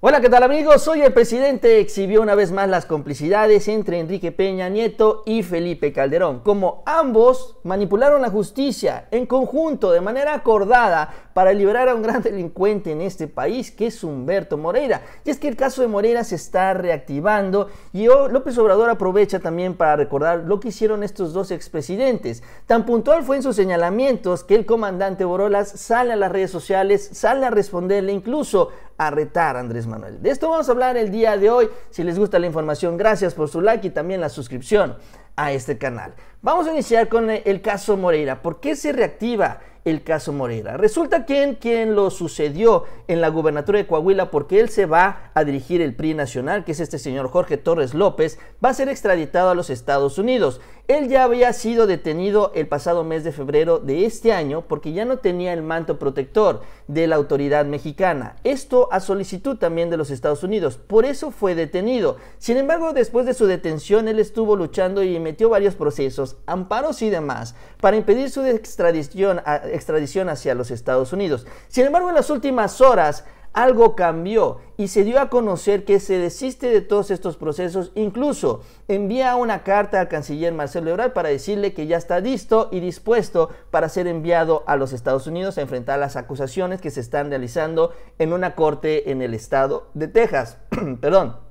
Hola, ¿qué tal amigos? Soy el presidente. Exhibió una vez más las complicidades entre Enrique Peña Nieto y Felipe Calderón, como ambos manipularon la justicia en conjunto, de manera acordada, para liberar a un gran delincuente en este país, que es Humberto Moreira. Y es que el caso de Moreira se está reactivando y López Obrador aprovecha también para recordar lo que hicieron estos dos expresidentes. Tan puntual fue en sus señalamientos que el comandante Borolas sale a las redes sociales, sale a responderle incluso a retar a Andrés Manuel. De esto vamos a hablar el día de hoy. Si les gusta la información, gracias por su like y también la suscripción a este canal. Vamos a iniciar con el caso Moreira. ¿Por qué se reactiva? el caso Morera. Resulta que en quien lo sucedió en la gubernatura de Coahuila, porque él se va a dirigir el PRI nacional, que es este señor Jorge Torres López, va a ser extraditado a los Estados Unidos. Él ya había sido detenido el pasado mes de febrero de este año porque ya no tenía el manto protector de la autoridad mexicana. Esto a solicitud también de los Estados Unidos. Por eso fue detenido. Sin embargo, después de su detención, él estuvo luchando y metió varios procesos, amparos y demás, para impedir su extradición a extradición hacia los Estados Unidos. Sin embargo, en las últimas horas algo cambió y se dio a conocer que se desiste de todos estos procesos, incluso envía una carta al canciller Marcelo Ebrard para decirle que ya está listo y dispuesto para ser enviado a los Estados Unidos a enfrentar las acusaciones que se están realizando en una corte en el estado de Texas. Perdón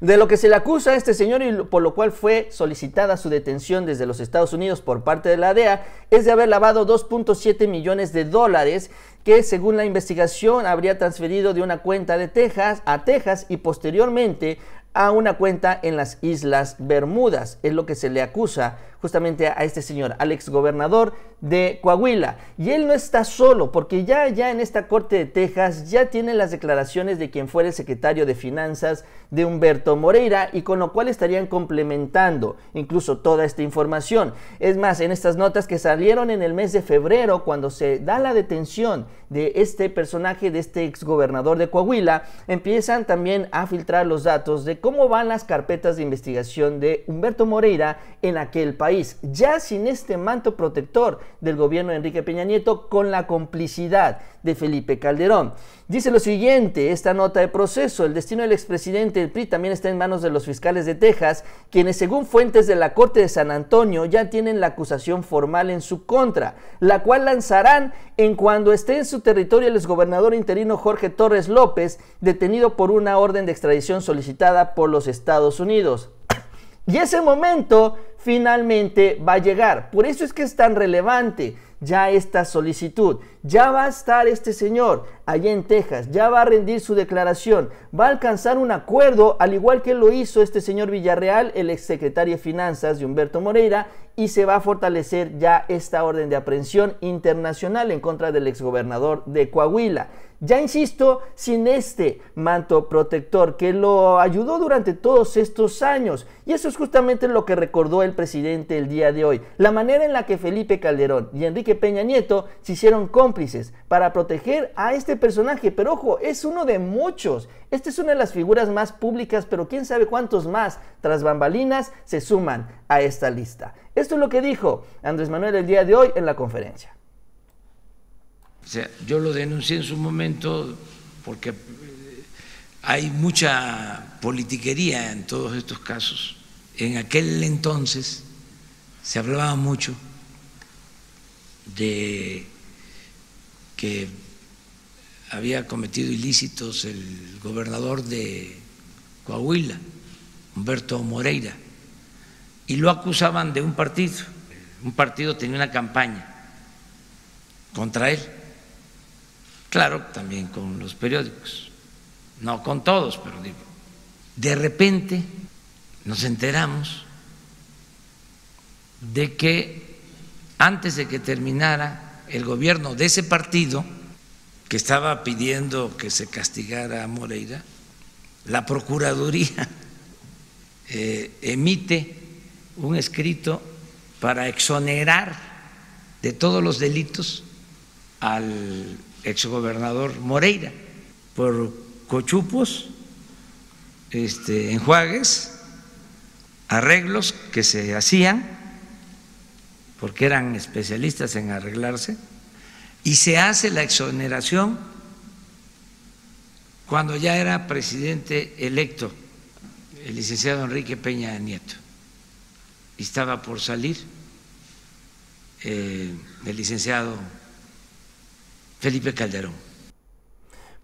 de lo que se le acusa a este señor y por lo cual fue solicitada su detención desde los Estados Unidos por parte de la DEA es de haber lavado 2.7 millones de dólares que según la investigación habría transferido de una cuenta de Texas a Texas y posteriormente a una cuenta en las Islas Bermudas. Es lo que se le acusa justamente a este señor, al exgobernador de Coahuila. Y él no está solo, porque ya, ya en esta corte de Texas ya tienen las declaraciones de quien fue el secretario de Finanzas de Humberto Moreira y con lo cual estarían complementando incluso toda esta información. Es más, en estas notas que salieron en el mes de febrero, cuando se da la detención de este personaje, de este exgobernador de Coahuila, empiezan también a filtrar los datos de cómo van las carpetas de investigación de Humberto Moreira en aquel país ya sin este manto protector del gobierno de Enrique Peña Nieto, con la complicidad de Felipe Calderón. Dice lo siguiente, esta nota de proceso, el destino del expresidente del PRI también está en manos de los fiscales de Texas, quienes según fuentes de la Corte de San Antonio ya tienen la acusación formal en su contra, la cual lanzarán en cuando esté en su territorio el exgobernador interino Jorge Torres López, detenido por una orden de extradición solicitada por los Estados Unidos. Y ese momento finalmente va a llegar. Por eso es que es tan relevante ya esta solicitud. Ya va a estar este señor allá en Texas, ya va a rendir su declaración, va a alcanzar un acuerdo, al igual que lo hizo este señor Villarreal, el exsecretario de Finanzas de Humberto Moreira, y se va a fortalecer ya esta orden de aprehensión internacional en contra del exgobernador de Coahuila ya insisto, sin este manto protector que lo ayudó durante todos estos años. Y eso es justamente lo que recordó el presidente el día de hoy, la manera en la que Felipe Calderón y Enrique Peña Nieto se hicieron cómplices para proteger a este personaje. Pero ojo, es uno de muchos. Esta es una de las figuras más públicas, pero quién sabe cuántos más tras bambalinas se suman a esta lista. Esto es lo que dijo Andrés Manuel el día de hoy en la conferencia yo lo denuncié en su momento porque hay mucha politiquería en todos estos casos. En aquel entonces se hablaba mucho de que había cometido ilícitos el gobernador de Coahuila, Humberto Moreira, y lo acusaban de un partido. Un partido tenía una campaña contra él Claro, también con los periódicos, no con todos, pero digo, de repente nos enteramos de que antes de que terminara el gobierno de ese partido que estaba pidiendo que se castigara a Moreira, la Procuraduría eh, emite un escrito para exonerar de todos los delitos al exgobernador Moreira, por cochupos, este, enjuagues, arreglos que se hacían, porque eran especialistas en arreglarse, y se hace la exoneración cuando ya era presidente electo el licenciado Enrique Peña Nieto, y estaba por salir eh, el licenciado Felipe Calderón.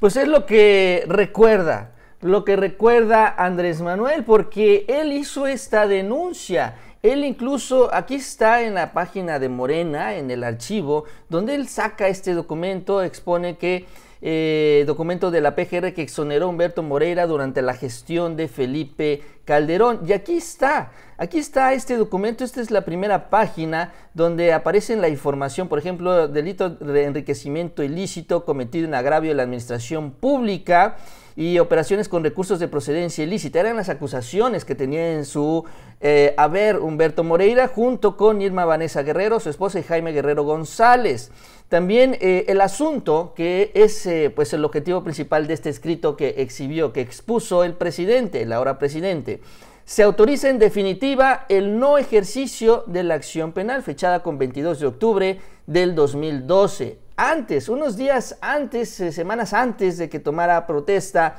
Pues es lo que recuerda, lo que recuerda Andrés Manuel, porque él hizo esta denuncia. Él incluso, aquí está en la página de Morena, en el archivo, donde él saca este documento, expone que eh, documento de la PGR que exoneró Humberto Moreira durante la gestión de Felipe Calderón. Y aquí está, Aquí está este documento, esta es la primera página donde aparece la información, por ejemplo, delito de enriquecimiento ilícito cometido en agravio de la administración pública y operaciones con recursos de procedencia ilícita. Eran las acusaciones que tenía en su eh, haber Humberto Moreira junto con Irma Vanessa Guerrero, su esposa y Jaime Guerrero González. También eh, el asunto que es eh, pues el objetivo principal de este escrito que exhibió, que expuso el presidente, el ahora presidente se autoriza en definitiva el no ejercicio de la acción penal fechada con 22 de octubre del 2012. Antes, unos días antes, eh, semanas antes de que tomara protesta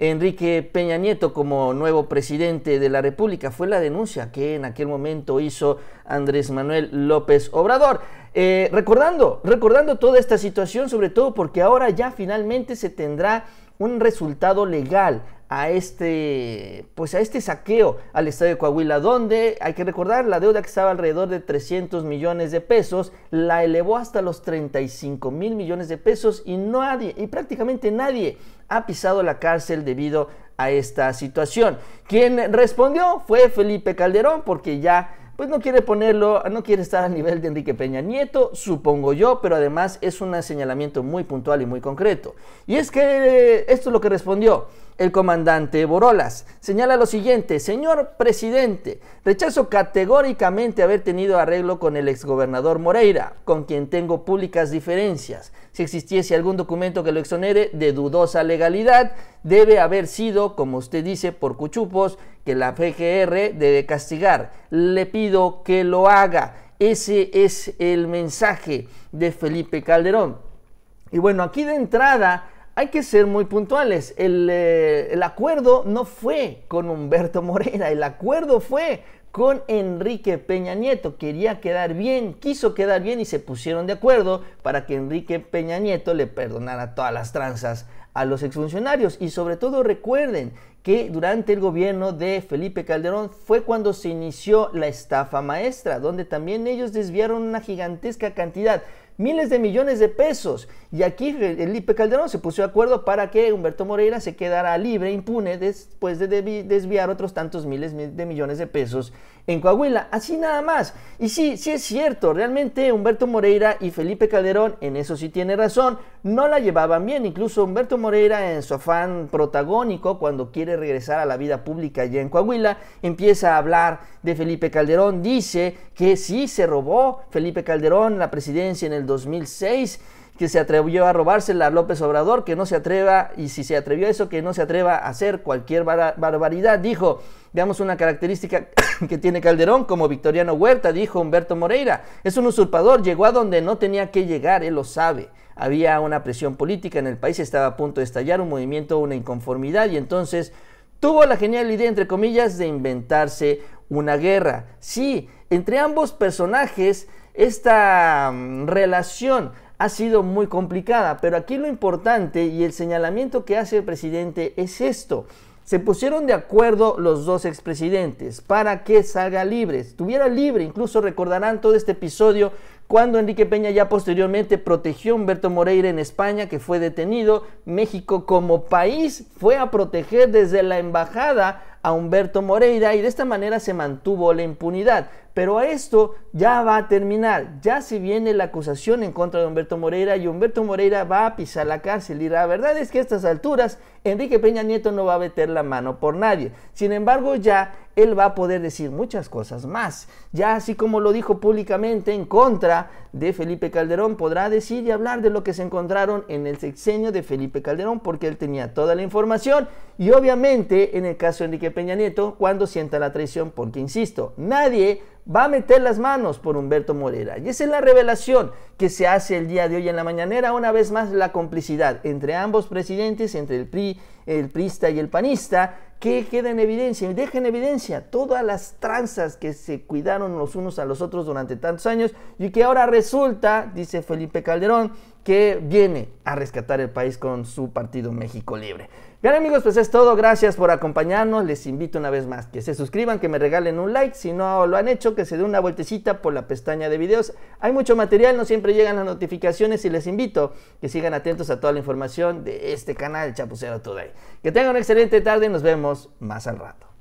Enrique Peña Nieto como nuevo presidente de la República, fue la denuncia que en aquel momento hizo Andrés Manuel López Obrador. Eh, recordando, recordando toda esta situación, sobre todo porque ahora ya finalmente se tendrá un resultado legal a este, pues a este saqueo al Estadio de Coahuila, donde hay que recordar la deuda que estaba alrededor de 300 millones de pesos, la elevó hasta los 35 mil millones de pesos y nadie, y prácticamente nadie ha pisado la cárcel debido a esta situación. Quien respondió fue Felipe Calderón, porque ya pues no quiere ponerlo, no quiere estar al nivel de Enrique Peña Nieto, supongo yo, pero además es un señalamiento muy puntual y muy concreto. Y es que esto es lo que respondió el comandante Borolas. Señala lo siguiente, señor presidente, rechazo categóricamente haber tenido arreglo con el exgobernador Moreira, con quien tengo públicas diferencias. Si existiese algún documento que lo exonere de dudosa legalidad, debe haber sido, como usted dice, por cuchupos, que la FGR debe castigar. Le pido que lo haga. Ese es el mensaje de Felipe Calderón. Y bueno, aquí de entrada hay que ser muy puntuales. Eh, el, acuerdo no fue con Humberto Morera, el acuerdo fue con Enrique Peña Nieto. Quería quedar bien, quiso quedar bien y se pusieron de acuerdo para que Enrique Peña Nieto le perdonara todas las tranzas a los exfuncionarios. Y sobre todo recuerden que durante el gobierno de Felipe Calderón fue cuando se inició la estafa maestra, donde también ellos desviaron una gigantesca cantidad miles de millones de pesos. Y aquí Felipe Calderón se puso de acuerdo para que Humberto Moreira se quedara libre, impune, después de desviar otros tantos miles de millones de pesos en Coahuila. Así nada más. Y sí, sí es cierto, realmente Humberto Moreira y Felipe Calderón, en eso sí tiene razón, no la llevaban bien. Incluso Humberto Moreira, en su afán protagónico, cuando quiere regresar a la vida pública allá en Coahuila, empieza a hablar de Felipe Calderón. Dice que sí se robó Felipe Calderón la presidencia en el 2006 que se atrevió a robársela a López Obrador, que no se atreva, y si se atrevió a eso, que no se atreva a hacer cualquier barbaridad, dijo. Veamos una característica que tiene Calderón, como Victoriano Huerta, dijo Humberto Moreira. Es un usurpador, llegó a donde no tenía que llegar, él lo sabe. Había una presión política en el país, estaba a punto de estallar un movimiento, una inconformidad, y entonces tuvo la genial idea, entre comillas, de inventarse una guerra. Sí, entre ambos personajes esta mm, relación ha sido muy complicada, pero aquí lo importante y el señalamiento que hace el presidente es esto. Se pusieron de acuerdo los dos expresidentes para que salga libre, estuviera libre. Incluso recordarán todo este episodio cuando Enrique Peña ya posteriormente protegió a Humberto Moreira en España, que fue detenido. México como país fue a proteger desde la embajada a Humberto Moreira y de esta manera se mantuvo la impunidad. Pero a esto ya va a terminar, ya se viene la acusación en contra de Humberto Moreira y Humberto Moreira va a pisar la cárcel y la verdad es que a estas alturas Enrique Peña Nieto no va a meter la mano por nadie. Sin embargo, ya él va a poder decir muchas cosas más. Ya así como lo dijo públicamente en contra de Felipe Calderón, podrá decir y hablar de lo que se encontraron en el sexenio de Felipe Calderón porque él tenía toda la información y obviamente en el caso de Enrique Peña Nieto cuando sienta la traición porque insisto, nadie va a meter las manos por Humberto Morera. Y esa es la revelación que se hace el día de hoy en la mañanera, una vez más la complicidad entre ambos presidentes, entre el PRI, el PRIsta y el PANista, que queda en evidencia, y deja en evidencia todas las tranzas que se cuidaron los unos a los otros durante tantos años y que ahora resulta, dice Felipe Calderón, que viene a rescatar el país con su partido México Libre. Bien amigos, pues es todo, gracias por acompañarnos, les invito una vez más que se suscriban, que me regalen un like, si no lo han hecho, que se den una vueltecita por la pestaña de videos, hay mucho material, no siempre llegan las notificaciones y les invito que sigan atentos a toda la información de este canal Chapucero Today. Que tengan una excelente tarde y nos vemos más al rato.